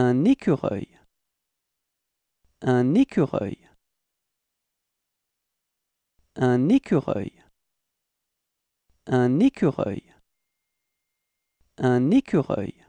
Un écureuil. Un écureuil. Un écureuil. Un écureuil. Un écureuil.